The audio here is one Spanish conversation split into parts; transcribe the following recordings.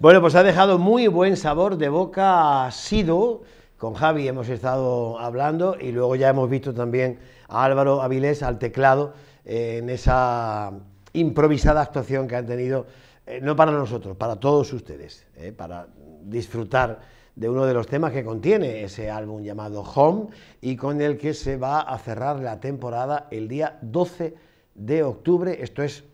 Bueno, pues ha dejado muy buen sabor de boca Sido. Con Javi hemos estado hablando y luego ya hemos visto también a Álvaro Avilés al teclado eh, en esa improvisada actuación que han tenido, eh, no para nosotros, para todos ustedes, eh, para disfrutar de uno de los temas que contiene ese álbum llamado Home y con el que se va a cerrar la temporada el día 12 de octubre, esto es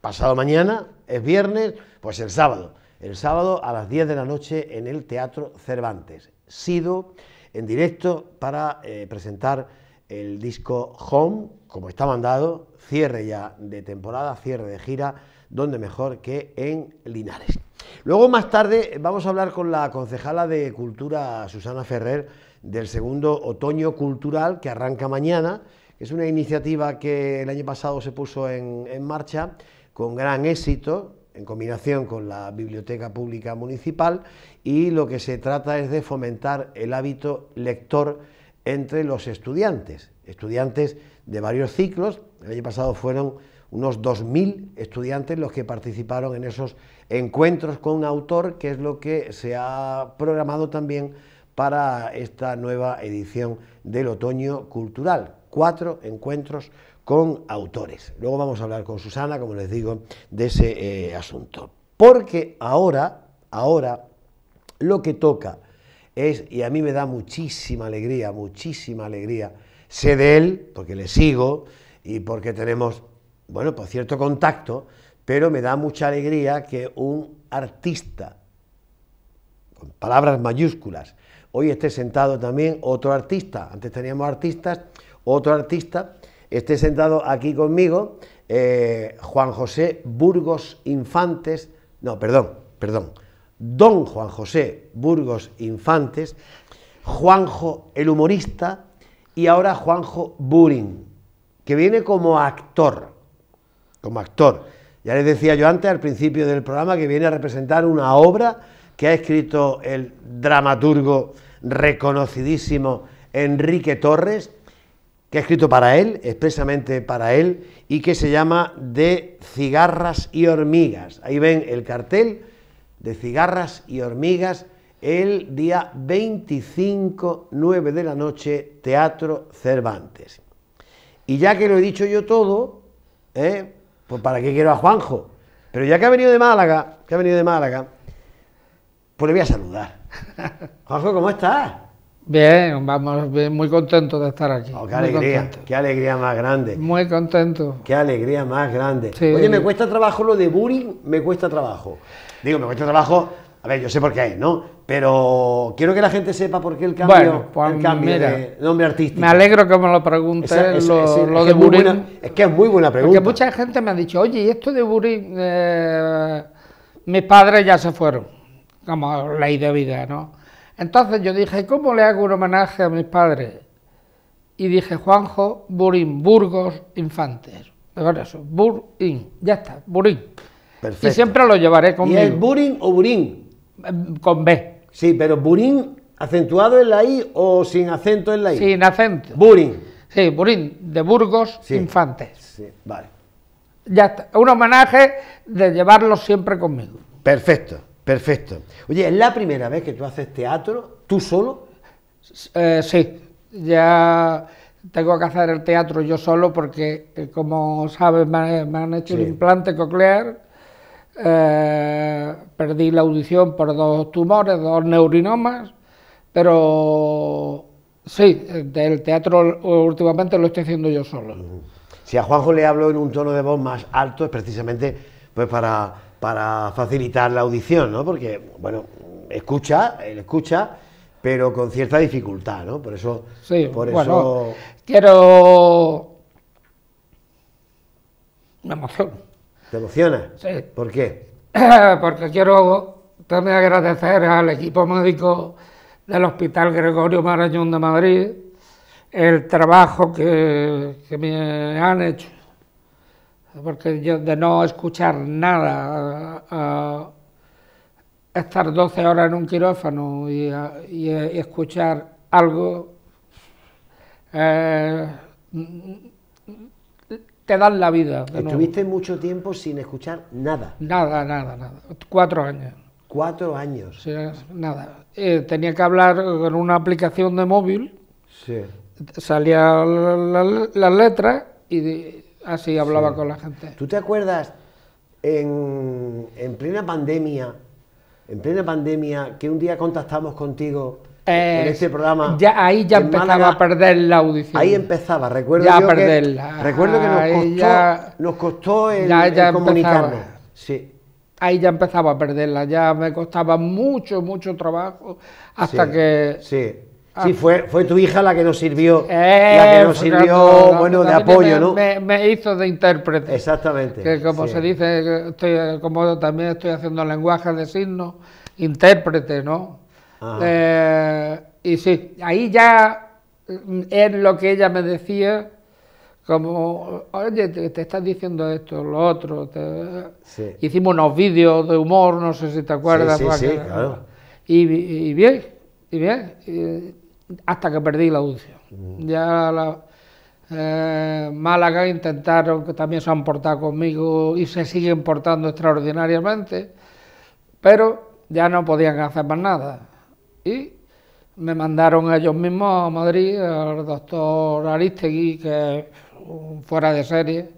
pasado mañana, es viernes, pues el sábado el sábado a las 10 de la noche en el Teatro Cervantes. Sido en directo para eh, presentar el disco Home, como está mandado, cierre ya de temporada, cierre de gira, donde mejor que en Linares. Luego más tarde vamos a hablar con la concejala de Cultura, Susana Ferrer, del segundo Otoño Cultural que arranca mañana. Es una iniciativa que el año pasado se puso en marcha con gran éxito, en combinación con la Biblioteca Pública Municipal y lo que se trata es de fomentar el hábito lector entre los estudiantes, estudiantes de varios ciclos, el año pasado fueron unos 2.000 estudiantes los que participaron en esos encuentros con un autor, que es lo que se ha programado también para esta nueva edición del Otoño Cultural. Cuatro encuentros con autores. Luego vamos a hablar con Susana, como les digo, de ese eh, asunto. Porque ahora, ahora, lo que toca es, y a mí me da muchísima alegría, muchísima alegría, sé de él, porque le sigo y porque tenemos, bueno, por pues cierto contacto, pero me da mucha alegría que un artista, con palabras mayúsculas, hoy esté sentado también otro artista, antes teníamos artistas, otro artista, esté sentado aquí conmigo eh, Juan José Burgos Infantes, no, perdón, perdón, don Juan José Burgos Infantes, Juanjo el humorista y ahora Juanjo Burin, que viene como actor, como actor. Ya les decía yo antes al principio del programa que viene a representar una obra que ha escrito el dramaturgo reconocidísimo Enrique Torres que ha escrito para él, expresamente para él, y que se llama De cigarras y hormigas. Ahí ven el cartel de cigarras y hormigas el día 25, 9 de la noche, Teatro Cervantes. Y ya que lo he dicho yo todo, ¿eh? pues para qué quiero a Juanjo. Pero ya que ha venido de Málaga, que ha venido de Málaga, pues le voy a saludar. Juanjo, ¿cómo estás? Bien, vamos, muy contento de estar aquí. Oh, qué alegría, qué alegría más grande. Muy contento. Qué alegría más grande. Oye, me cuesta trabajo lo de Burin, me cuesta trabajo. Digo, me cuesta trabajo, a ver, yo sé por qué hay, ¿no? Pero quiero que la gente sepa por qué el cambio, pues, el de nombre artístico. Me alegro que me lo preguntes, lo, de Es que es muy buena pregunta. Porque mucha gente me ha dicho, oye, esto de Burin, eh, mis padres ya se fueron, como ley de vida, ¿no? Entonces yo dije, ¿cómo le hago un homenaje a mis padres? Y dije, Juanjo Burín, Burgos Infantes. Mejor eso, Burín, ya está, Burín. Perfecto. Y siempre lo llevaré conmigo. ¿Y es Burín o Burín? Con B. Sí, pero Burín acentuado en la I o sin acento en la I. Sin acento. Burín. Sí, Burín, de Burgos Infantes. Sí, vale. Ya está, un homenaje de llevarlo siempre conmigo. Perfecto. Perfecto. Oye, ¿es la primera vez que tú haces teatro tú solo? Eh, sí, ya tengo que hacer el teatro yo solo porque, eh, como sabes, me, han eh, hecho el implante coclear, perdí la audición por dos tumores, dos neurinomas, pero sí, el teatro últimamente lo estoy haciendo yo solo. Si a Juanjo le hablo en un tono de voz más alto es precisamente pues para para facilitar la audición, ¿no? Porque, bueno, escucha, él escucha, pero con cierta dificultad, ¿no? Por eso... Sí, por eso... quiero... Me emociono. ¿Te emociona? Sí. ¿Por qué? Porque quiero también agradecer al equipo médico del Hospital Gregorio Marañón de Madrid el trabajo que me han hecho porque yo de no escuchar nada, eh, eh, estar 12 horas en un quirófano y, eh, escuchar algo, te dan la vida. Estuviste mucho tiempo sin escuchar nada. Nada, nada, nada. Cuatro años. Cuatro años. nada. tenía que hablar con una aplicación de móvil. Sí. Salía las letras y Así hablaba con la gente. ¿Tú te acuerdas en, plena pandemia, en plena pandemia, que un día contactamos contigo en eh, este programa? ahí ya empezaba a perder la audición. Ahí empezaba, recuerdo ya yo perderla. Que, recuerdo que nos costó, nos costó el, comunicarnos. ahí ya empezaba a perderla, ya me costaba mucho, mucho trabajo hasta que... Sí, Ah. Sí, fue, fue tu hija la que nos sirvió, la que nos eh, sirvió, bueno, de apoyo, ¿no? Me, me, hizo de intérprete. Exactamente. Que como se dice, estoy, como también estoy haciendo lenguaje de signos, intérprete, ¿no? Eh, y sí, ahí ya mm, es lo que ella me decía, como, oye, te, estás diciendo esto, lo otro. Te... Sí. Hicimos unos vídeos de humor, no sé si te acuerdas. Sí, sí, sí claro. y, y, bien, y bien. Y, hasta que perdí la audición. Mm. Ya eh, Málaga intentaron, que también se han portado conmigo y se siguen portando extraordinariamente, pero ya no podían hacer más nada. Y me mandaron ellos mismos a Madrid, al doctor Aristegui, que fuera de serie,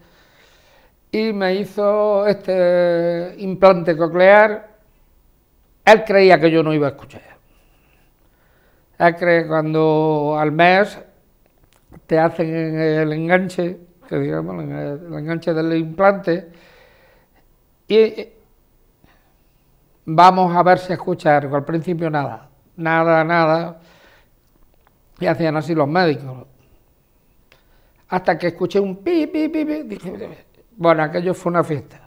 y me hizo este implante coclear. Él creía que yo no iba a escuchar cuando al mes te hacen el enganche, que digamos, el enganche del implante, y vamos a ver si escucha algo. Al principio nada, nada, nada. Y hacían así los médicos. Hasta que escuché un pi, pi, pi, pi. Dije, bueno, aquello fue una fiesta.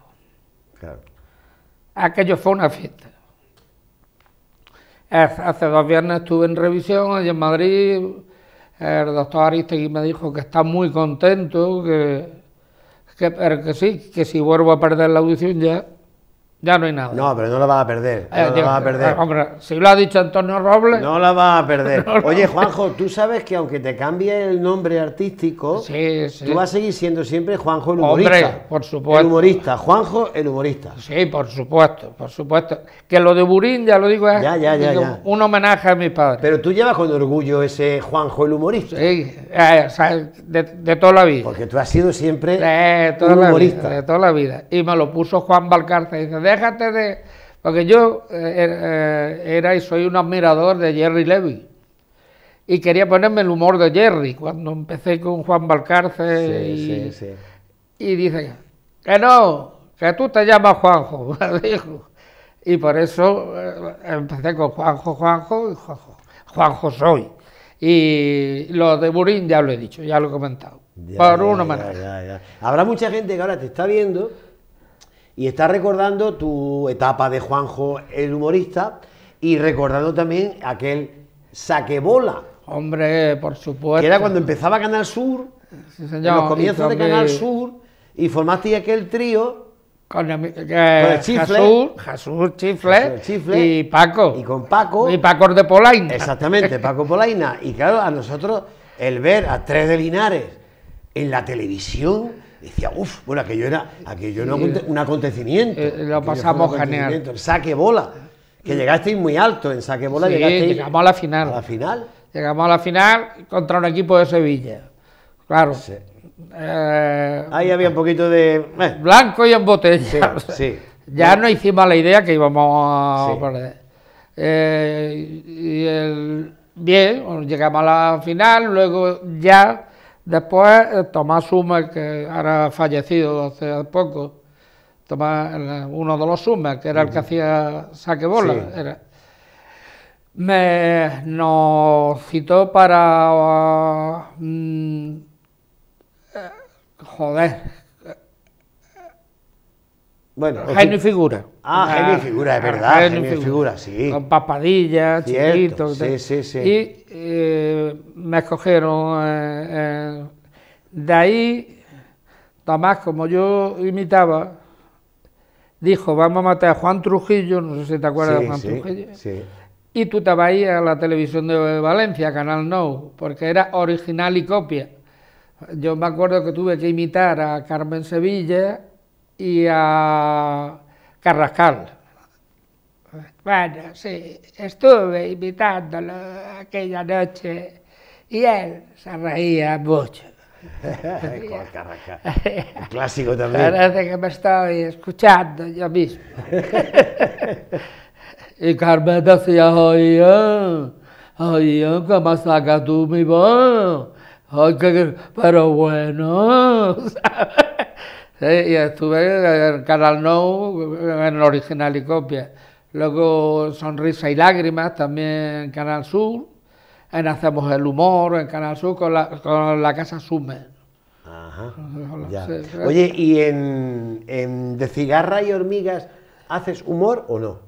Aquello fue una fiesta hace dos viernes estuve en revisión allí en Madrid. El doctor Aristegui me dijo que está muy contento, que, que sí, que si vuelvo a perder la audición ya ya no hay nada. No, pero no la vas a perder. Eh, no la vas a perder. si lo ha dicho Antonio Robles. No la vas a perder. Oye, Juanjo, tú sabes que aunque te cambie el nombre artístico, sí, tú vas a seguir siendo siempre Juanjo el humorista. Hombre, por supuesto. El humorista, Juanjo el humorista. Sí, por supuesto, por supuesto. Que lo de Burín, ya lo digo, es ya, ya, ya, un homenaje a mis padres. Pero tú llevas con orgullo ese Juanjo el humorista. Sí, eh, de, toda la vida. Porque tú has sido siempre humorista. de toda la vida. Y me lo puso Juan Balcarce dice, déjate de... Porque yo eh, er, eh, era y soy un admirador de Jerry Levy y quería ponerme el humor de Jerry cuando empecé con Juan Balcarce y, dice que no, que tú te llamas Juanjo, Y por eso eh, empecé con Juanjo, Juanjo y Juanjo, soy. Y lo de Burín ya lo he dicho, ya lo he comentado. por una manera. Habrá mucha gente que ahora te está viendo y está recordando tu etapa de Juanjo el humorista y recordando también aquel saque bola. Hombre, por supuesto. Que era cuando empezaba Canal Sur, en los comienzos de Canal Sur, y formaste aquel trío con el, chifle, Jesús, chifle, y Paco. Y con Paco. Y Paco de Polaina. Exactamente, Paco Polaina. Y claro, a nosotros el ver a tres de Linares en la televisión decía, uff, bueno, aquello era un, acontecimiento. Eh, eh, lo pasamos genial. saque bola, que mm. llegasteis muy alto en saque bola. llegamos a la final. la final. Llegamos a la final contra un equipo de Sevilla. Claro. Eh, Ahí había un poquito de... Blanco y en Ya no hicimos la idea que íbamos a perder. bien, llegamos a la final, luego ya Después, eh, Tomás Sumer, que ahora ha fallecido hace poco, Tomás, uno de los Sumer, que era el que hacía saque Bola, me, nos citó para... Mm, eh, joder, bueno, Jaime ah, ah, y figura. Ah, figura, es verdad. Jaime figura. sí. Con papadillas, chiquitos. Sí, sí, sí. Y eh, me escogieron. Eh, eh, de ahí, Tomás, como yo imitaba, dijo: Vamos a matar a Juan Trujillo, no sé si te acuerdas de Juan Trujillo. Sí. Y tú te vas a la televisión de Valencia, Canal No, porque era original y copia. Yo me acuerdo que tuve que imitar a Carmen Sevilla y a Carrascal. Bueno, sí, estuve invitándolo aquella noche y él se reía mucho. Un clásico también. Parece que me estoy escuchando yo mismo. y Carmen decía, oye, eh, eh, oye, ¿cómo sacas tú mi voz? Oye, pero bueno, ¿sabes? ¿sí? Y estuve en Canal No, en original y copia. Luego Sonrisa y Lágrimas, también en Canal Sur. En Hacemos el Humor, en Canal Sur, con la, Casa Sume. Ajá. Oye, ¿y en, en, De Cigarra y Hormigas haces humor o no?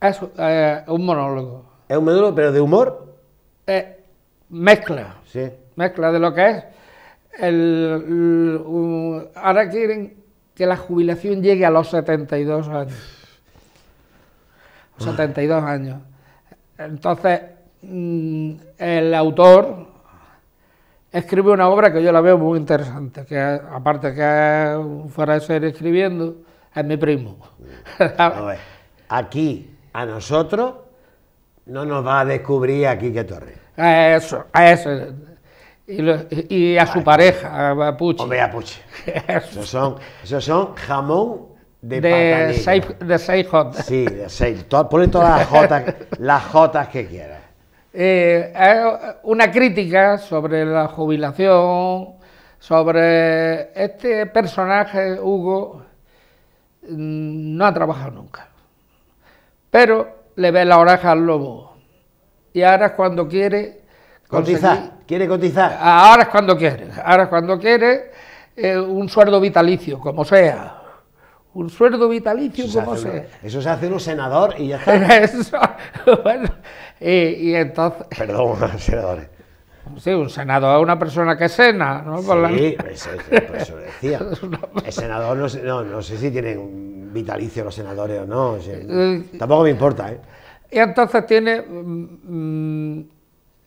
Es eh, un monólogo. ¿Es un monólogo, pero de humor? Eh, mezcla. Sí. Mezcla de lo que es ahora quieren que la jubilación llegue a los 72 años. 72 años. Entonces, mm, el autor escribe una obra que yo la veo muy interesante, que aparte que fuera de ser escribiendo, es mi primo. aquí, a nosotros, no nos va a descubrir aquí que Torres. Eso, eso. Y, a su pareja, a Pucci. Hombre, a esos, son, son jamón de, de de seis Sí, de seis. pone todas las J las que quieras. Eh, una crítica sobre la jubilación, sobre este personaje, Hugo, mm, no ha trabajado nunca. Pero le ve la oraja al lobo. Y ahora es cuando quiere Cotizar, quiere cotizar. Ahora es cuando quiere, ahora es cuando quiere eh, un sueldo vitalicio, como sea. Un sueldo vitalicio, como sea. eso se hace un senador y ya está. eso, bueno, y, entonces... Perdón, senadores. Sí, un senador es una persona que cena, ¿no? Sí, la... Pues, eso, eso decía. El senador, no, sé si tienen vitalicio los senadores o no. Eh, tampoco me importa, ¿eh? Y entonces tiene... Mm, mm,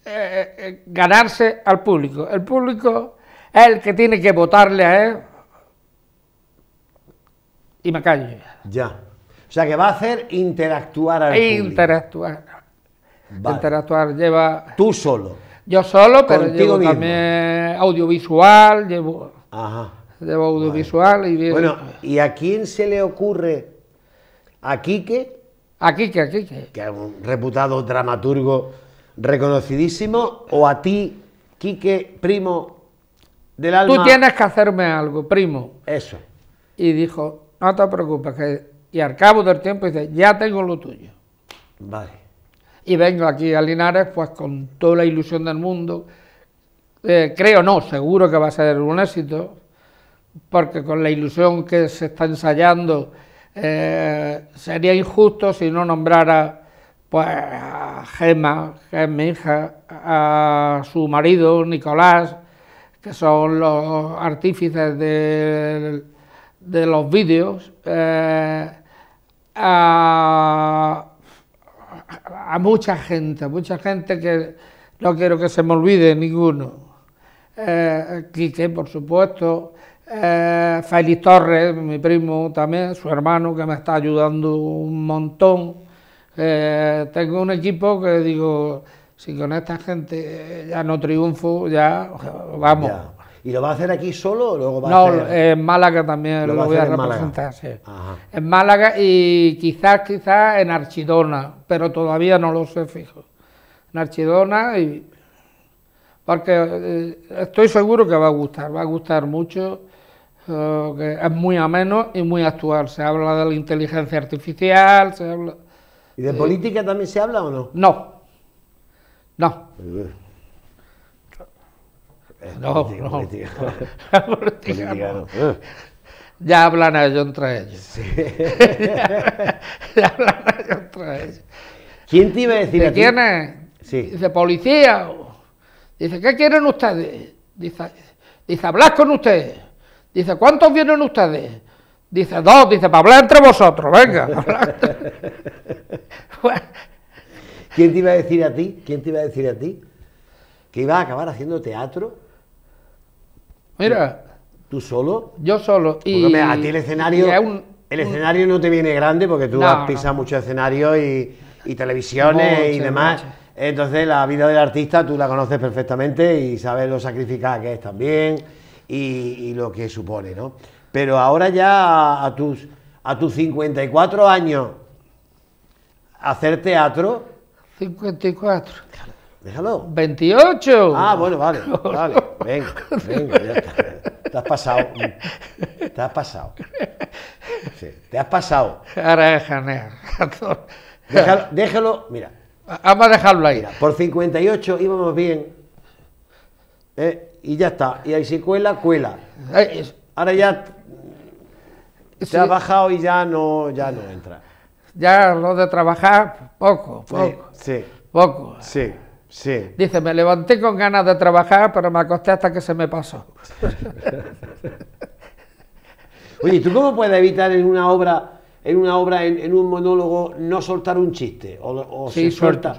eh, eh, ganarse al público. El público es el que tiene que votarle a él y me callo ya. O sea que va a hacer interactuar al e interactuar. público. Interactuar. lleva... Tú solo. Yo solo, pero también audiovisual, llevo... Ajá. Llevo audiovisual y... Bueno, ¿y a quién se le ocurre? ¿A Quique? A Quique, a Quique. Que es un reputado dramaturgo reconocidísimo, o a ti, Quique, primo del alma. Tú tienes que hacerme algo, primo. Eso. Y dijo, no te preocupes, que... y al cabo del tiempo dice, ya tengo lo tuyo. Vale. Y vengo aquí a Linares, pues con toda la ilusión del mundo. Eh, creo no, seguro que va a ser un éxito, porque con la ilusión que se está ensayando, eh, sería injusto si no nombrara pues a Gemma, que es mi hija, a su marido Nicolás, que son los artífices de, de los vídeos, eh, a, mucha gente, mucha gente que no quiero que se me olvide ninguno. Eh, Quique, por supuesto, eh, Félix Torres, mi primo también, su hermano que me está ayudando un montón. Eh, tengo un equipo que digo, si con esta gente eh, ya no triunfo, ya vamos. ¿Y lo va a hacer aquí solo o luego va a hacer...? No, en Málaga también lo, voy a, representar, en Málaga. en Málaga y quizás, quizás en Archidona, pero todavía no lo sé fijo. En Archidona y... Porque eh, estoy seguro que va a gustar, va a gustar mucho, que es muy ameno y muy actual. Se habla de la inteligencia artificial, se habla ¿Y de política también se habla o no? No. No. Eh, no, no. Ah. Ya hablan ellos entre ellos. Sí. ya, hablan ellos entre ellos. ¿Quién te iba a decir ¿De a tiene? Sí. Dice, policía. Dice, ¿qué quieren ustedes? Dice, dice hablar con ustedes. Dice, ¿cuántos vienen ustedes? Dice, dos, dice, para hablar entre vosotros, venga. ¿Quién te iba a decir a ti? ¿Quién te iba a decir a ti? Que iba a acabar haciendo teatro. Mira. ¿Tú solo? Yo solo. porque a ti el escenario. el escenario no te viene grande porque tú has pisado escenarios y, televisiones y demás. Entonces la vida del artista tú la conoces perfectamente y sabes lo sacrificada que es también y, lo que supone, ¿no? Pero ahora ya a tus, a tus 54 años, hacer teatro. 54. Déjalo. 28. Ah, bueno, vale, Venga, venga, Te has pasado. Te has pasado. Sí, te has pasado. Ahora es Déjalo, mira. Vamos a dejarlo ahí. por 58 íbamos bien. ¿eh? y ya está. Y ahí si cuela, cuela. Ahora ya se ha bajado y ya no, ya no entra. Ya lo de trabajar, poco, poco. Poco. Sí. Sí. Dice, me levanté con ganas de trabajar, pero me acosté hasta que se me pasó. Oye, ¿tú cómo puedes evitar en una obra, en una obra, en, un monólogo, no soltar un chiste? O, sí, se suelta.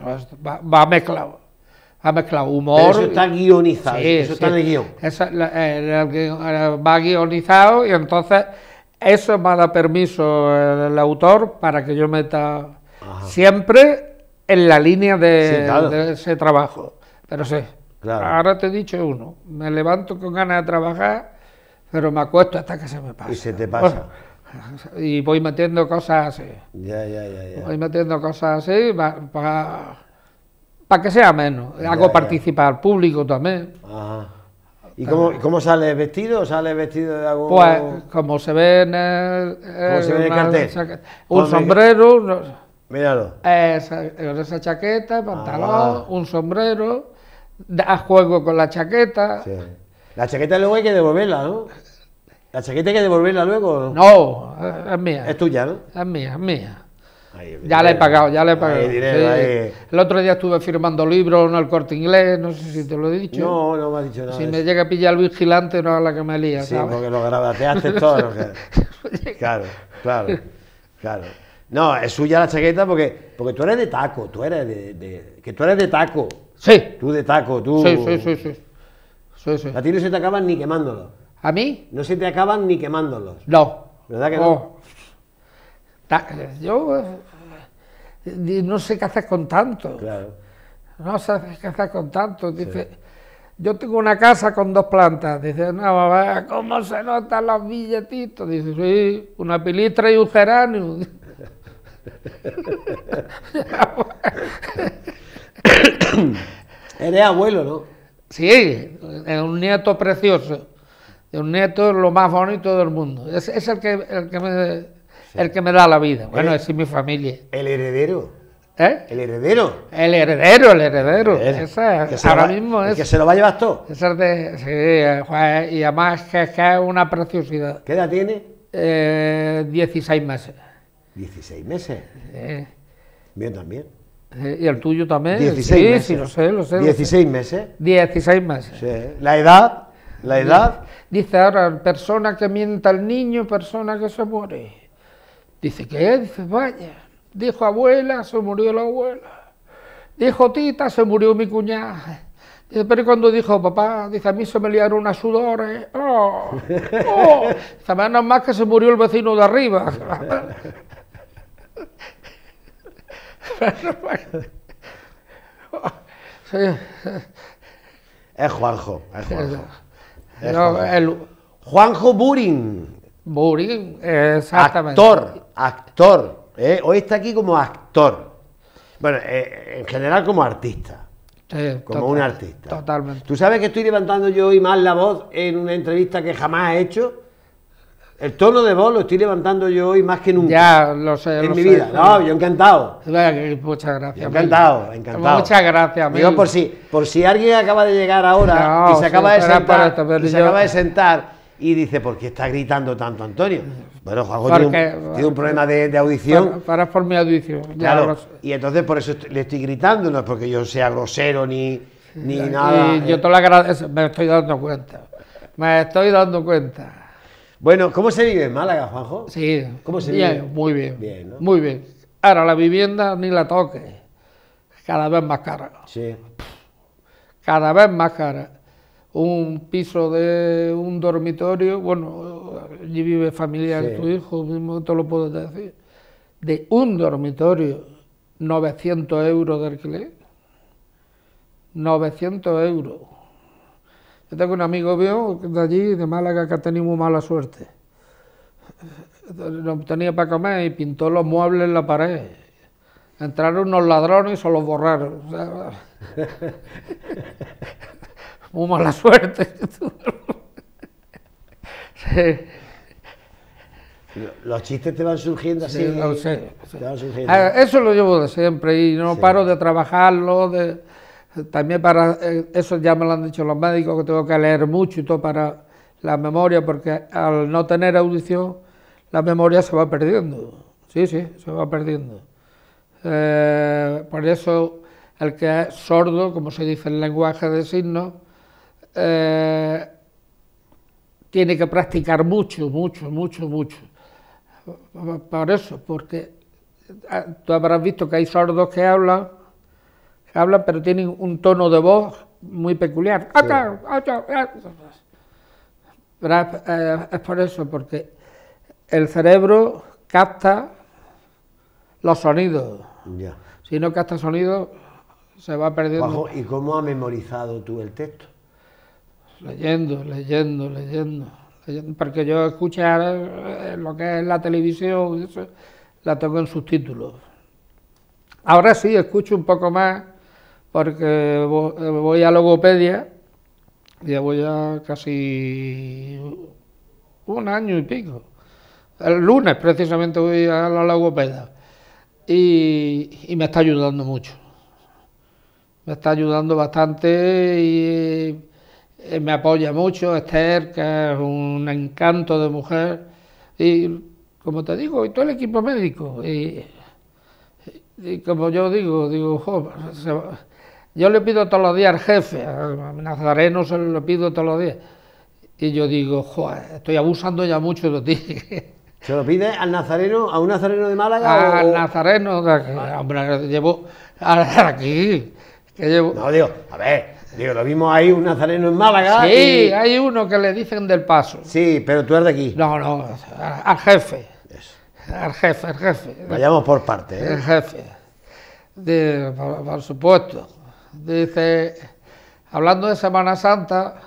va, mezclado. Va mezclado humor. eso está guionizado. eso está de guión. Eso, eh, va guionizado y entonces eso me da permiso eh, el autor para que yo meta siempre en la línea de, ese trabajo. Pero sí, claro. ahora te he dicho uno, me levanto con ganas de trabajar, pero me acuesto hasta que se me pasa. Y se te pasa. Oh, y voy metiendo cosas así. Ya, ya, ya, Voy metiendo cosas así para que sea menos. Hago participar al público también. Ajá. ¿Y cómo, cómo sales vestido? sale vestido de agua? Pues, como se ve en el... cartel. Un sombrero... Míralo. Esa, chaqueta, ah, pantalón, un sombrero, a juego con la chaqueta. La chaqueta luego hay que devolverla, ¿no? ¿La chaqueta hay que devolverla luego? No, no es mía. Es tuya, ¿no? Es mía, es mía ya le he pagado, ya le he pagado. El otro día estuve firmando libros, en el corte inglés, no sé si te lo he dicho. No, no me ha dicho nada. Si me llega a pillar el vigilante, no es la que me lía. Sí, porque lo grabateaste todo. claro, claro, claro. No, es suya la chaqueta porque, porque tú eres de taco, tú eres de, que tú eres de taco. Sí. Tú de taco, tú. Sí, sí, sí, sí. A ti no se te acaban ni quemándolos. ¿A mí? No se te acaban ni quemándolos. No. ¿Verdad que oh, no, yo eh, no sé qué hacer con tanto. No sé qué hacer con tanto. Dice, yo tengo una casa con dos plantas. Dice, no, mamá, ¿cómo se notan los billetitos? Dice, sí, una pilitra y un geranio. Eres abuelo, ¿no? Sí, es un nieto precioso. es Un nieto lo más bonito del mundo. Es, es el, que, el que me el que me da la vida. Bueno, es mi familia. ¿El heredero? ¿Eh? ¿El heredero? El heredero, el heredero. ahora mismo es. que se lo va a llevar todo. Esa de. Sí, eh, y además que, es una preciosidad. ¿Qué edad tiene? Eh, 16 meses. ¿16 meses? Bien también. ¿Y el tuyo también? 16 meses. Sí, sé, lo sé. 16 meses. 16 meses. La edad, la edad. Dice ahora, persona que mienta al niño, persona que se muere. Dice, ¿qué? Dice, vaya, dijo abuela, se murió la abuela. Dijo tita, se murió mi cuñada. Dice, pero cuando dijo papá, dice, a mí se me liaron las sudores. ¡Oh! ¡Oh! más que se murió el vecino de arriba. Es Juanjo, es Juanjo. Juanjo Burin. Buri, exactamente. Actor, actor. ¿eh? Hoy está aquí como actor. Bueno, eh, en general como artista. como un artista. Totalmente. ¿Tú sabes que estoy levantando yo hoy más la voz en una entrevista que jamás he hecho? El tono de voz lo estoy levantando yo hoy más que nunca. Ya, lo sé. En mi vida. No, yo encantado. Muchas gracias. encantado, encantado. Muchas gracias, amigo. por si, por si alguien acaba de llegar ahora y se acaba de sentar, se acaba de sentar y dice, ¿por qué está gritando tanto Antonio? Bueno, Juanjo tiene, un, eh, problema de, audición. Para, por audición. Claro, y entonces por eso le estoy gritando, no es porque yo sea grosero ni, nada. Y yo eh. te lo agradezco, me estoy dando cuenta, me estoy dando cuenta. Bueno, ¿cómo se vive en Málaga, Juanjo? Sí. ¿Cómo se vive? Muy bien, muy bien. Ahora, la vivienda ni la toque, cada vez más cara. Sí. Cada vez más cara un piso de un dormitorio, bueno, allí vive familia de tu hijo, mismo te lo puedo decir, de un dormitorio, 900 euros de alquiler, 900 euros. Yo tengo un amigo mío de allí, de Málaga, que ha tenido muy mala suerte. No tenía para comer y pintó los muebles en la pared. Entraron unos ladrones y se los borraron. muy mala suerte. Los chistes te van surgiendo así. Sí, no sé, ah, Eso lo llevo de siempre y no paro de trabajarlo. también para, eh, eso ya me lo han dicho los médicos, que tengo que leer mucho y todo para la memoria, porque al no tener audición, la memoria se va perdiendo. Sí, sí, se va perdiendo. Eh, por eso el que es sordo, como se dice en lenguaje de signos, eh, tiene que practicar mucho, mucho, mucho, mucho. Por eso, porque ah, tú habrás visto que hay sordos que hablan, que hablan pero tienen un tono de voz muy peculiar. Eh. Eh, es por eso, porque el cerebro capta los sonidos. Si no capta sonidos, se va perdiendo. ¿Y cómo ha memorizado tú el texto? leyendo, leyendo, leyendo, porque yo escuchar eh, lo que es la televisión, la tengo en subtítulos. Ahora sí, escucho un poco más, porque eh, voy a Logopedia, ya voy a casi un año y pico. El lunes precisamente voy a la Logopedia y, y me está ayudando mucho. Me está ayudando bastante y eh, me apoya mucho, Esther, que es un encanto de mujer, y como te digo, y todo el equipo médico. Y, como yo digo, digo, yo le pido todos los días al jefe, al Nazareno se lo pido todos los días. Y yo digo, estoy abusando ya mucho de ti. ¿Se lo pide al nazareno, a un nazareno de Málaga? Al nazareno, a aquí, llevo aquí. Que llevo... No, digo, a ver, Digo, lo vimos ahí un nazareno en Málaga. Sí, y... hay uno que le dicen del paso. Sí, pero tú eres de aquí. No, no, al jefe. Al jefe, al jefe. Vayamos por parte. ¿eh? El jefe. por, supuesto. Dice, hablando de Semana Santa,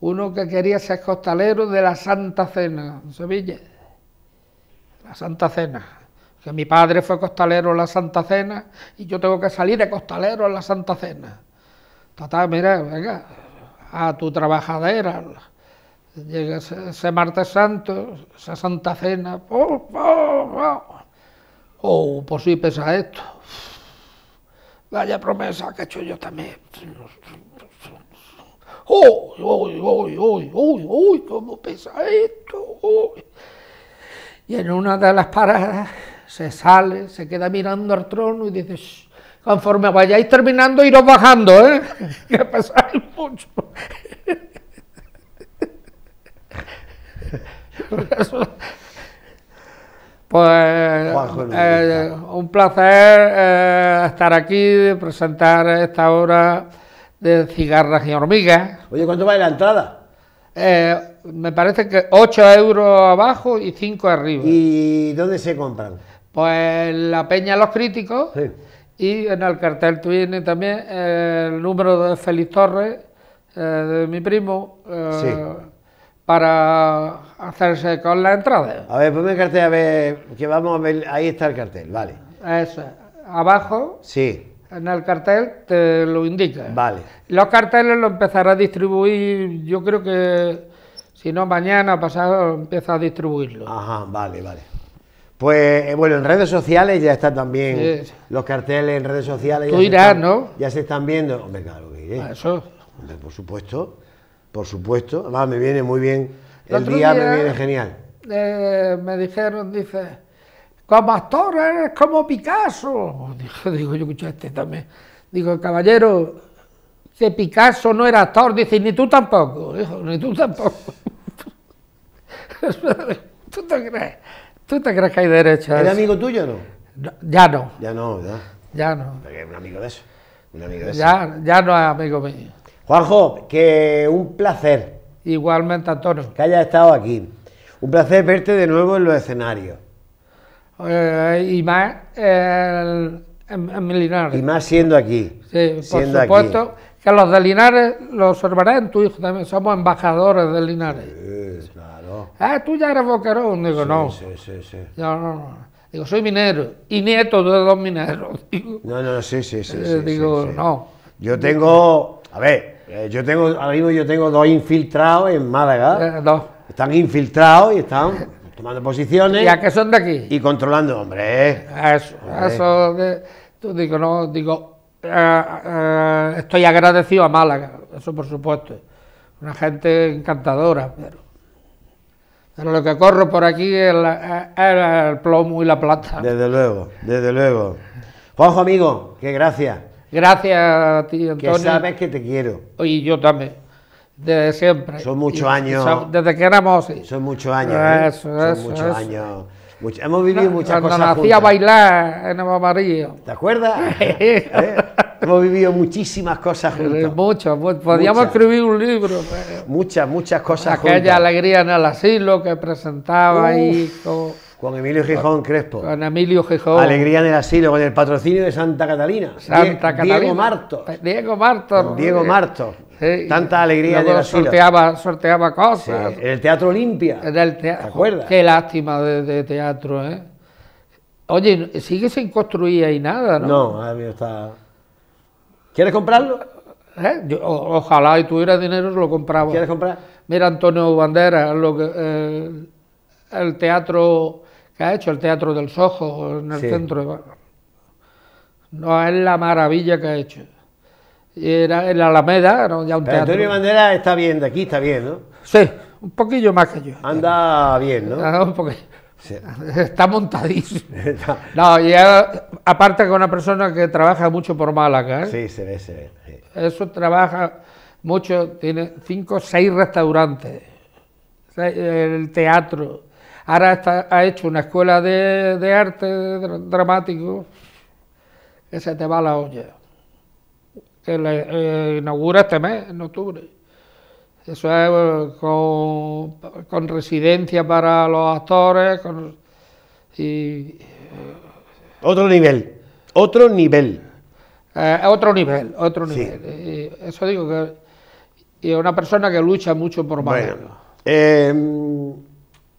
uno que quería ser costalero de la Santa Cena en Sevilla. La Santa Cena que mi padre fue costalero en la Santa Cena y yo tengo que salir de costalero en la Santa Cena. Tata, mira, venga, a tu trabajadera. Llega ese, martes santo, esa Santa Cena. Oh, oh, oh. pues sí pesa esto. Vaya promesa que he hecho yo también. Oh, ¡Uy, ...oh, uy, uy, uy, uy! ¿Cómo pesa esto? Y en una de las paradas se sale, se queda mirando al trono y dice, conforme vayáis terminando, iros bajando, ¿eh? que pesáis mucho. Pues eh, un placer eh, estar aquí, presentar esta obra de cigarras y hormigas. Oye, ¿cuánto vale la entrada? Eh, me parece que 8 euros abajo y 5 arriba. ¿Y dónde se compran? Pues la peña Los Críticos y en el cartel viene también el número de Félix Torres, eh, de mi primo, eh, para hacerse con la entrada. A ver, ponme el cartel, a ver, que vamos a ver, ahí está el cartel, vale. Eso, abajo. Sí en el cartel te lo indica. Vale. Los carteles lo empezará a distribuir, yo creo que si no mañana pasado empieza a distribuirlo. Ajá, vale, vale. Pues eh, bueno, en redes sociales ya están también los carteles en redes sociales. Tú irás, ¿no? Ya se están viendo. Hombre, claro ah, Eso. por supuesto, por supuesto. Además, me viene muy bien. El, día, me viene genial. Eh, me dijeron, dice, como actor eres como Picasso. Digo, yo escuché este también. Digo, caballero, que Picasso no era actor. Dice, ni tú tampoco. Dijo, ni tú tampoco. ¿Tú te crees? ¿Tú te crees que hay derecha? ¿Era amigo tuyo o no? Ya no. Ya no, ya. Ya no. Porque un amigo de eso. Un amigo de eso. Ya, no es amigo mío. Juanjo, que un placer. Igualmente, Antonio. Que hayas estado aquí. Un placer verte de nuevo en los escenarios. Eh, y más en, Y más siendo aquí. Sí, por supuesto que los de Linares los observaré en tu hijo también. Somos embajadores de Linares. Ah, tú ya eres boquerón. Digo, no. Sí, sí, sí. No, no, Digo, soy minero y nieto de dos mineros. Digo, no, no, sí, sí, sí. Eh, digo, no. Yo tengo, a ver, eh, yo tengo, ahora yo tengo dos infiltrados en Málaga. Eh, dos. Están infiltrados y están tomando posiciones. ¿Y a qué son de aquí? Y controlando, hombre. Eso, eso. tú digo, no, digo, estoy agradecido a Málaga, eso por supuesto. Una gente encantadora, pero pero lo que corro por aquí es el, plomo y la plata. Desde luego, desde luego. Juanjo, amigo, qué gracias. Gracias a ti, Antonio. Que sabes que te quiero. Y yo también. Desde siempre. Son muchos años. desde que éramos. Sí. Son muchos años. Eso, ¿eh? Son muchos años hemos vivido muchas cuando nací Cuando hacía bailar en el amarillo. ¿Te acuerdas? ¿Eh? Hemos vivido muchísimas cosas eh, juntos. Muchas, podíamos escribir un libro. Muchas, muchas cosas Aquella alegría en el asilo que presentaba y... ahí. Con... Emilio Gijón Crespo. Con Emilio Gijón. Alegría en el asilo, con el patrocinio de Santa Catalina. Santa Catalina. Diego Martos. Diego Martos. Diego eh, Martos. Tanta alegría de sorteaba, sorteaba cosas. en el Teatro limpia Qué lástima de, teatro, ¿eh? Oye, sigue sin construir ahí nada, ¿no? No, mí está. ¿Quieres comprarlo? ¿Eh? ojalá y tuviera dinero, lo compraba. ¿Quieres comprar? Mira, Antonio Bandera, lo que, eh, el teatro que ha hecho, el Teatro del Sojo, en el centro. No es la maravilla que ha hecho. Era en la Alameda, era ya un teatro. Antonio Bandera está bien, de aquí está bien, ¿no? Sí, un poquillo más que yo. Anda bien, ¿no? Ah, está montadísimo. no, y aparte que una persona que trabaja mucho por Málaga. ¿eh? Sí, se ve, se ve. Eso trabaja mucho, tiene cinco, seis restaurantes, el teatro. Ahora está, ha hecho una escuela de, de arte dramático ese te va la olla que le eh, inaugura este mes, en octubre. Eso es eh, con, residencia para los actores. y, eh, otro nivel, otro nivel. otro nivel, otro nivel. eso digo que es una persona que lucha mucho por em,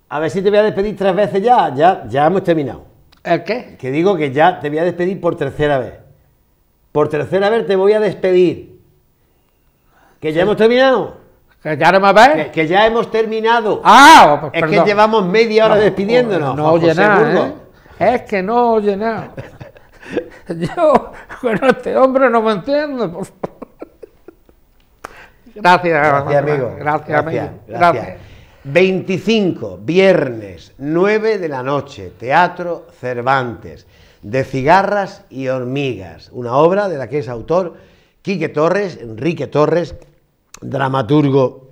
a ver si te voy a despedir tres veces ya, ya, ya hemos terminado. ¿El qué? Que digo que ya te voy a despedir por tercera vez. Por tercera vez te voy a despedir. Que ya hemos terminado. ¿Que ya no me Que, ya hemos terminado. Ah, pues, Es que llevamos media hora pues despidiéndonos. No, oye nada, ¿eh? Es que no oye nada. Yo con este hombre no me entiendo, Gracias, gracias, amigo. gracias, amigo. gracias. 25, viernes, 9 de la noche, Teatro Cervantes de cigarras y hormigas, una obra de la que es autor Quique Torres, Enrique Torres, dramaturgo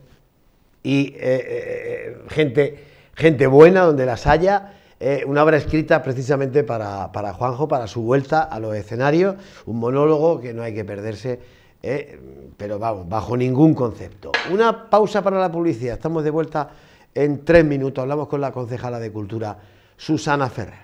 y eh, eh, eh, gente, gente buena donde las haya. una obra escrita precisamente para, Juanjo, para su vuelta a los escenarios, un monólogo que no hay que perderse, pero vamos, bajo ningún concepto. Una pausa para la publicidad, estamos de vuelta en tres minutos, hablamos con la concejala de Cultura, Susana Ferrer.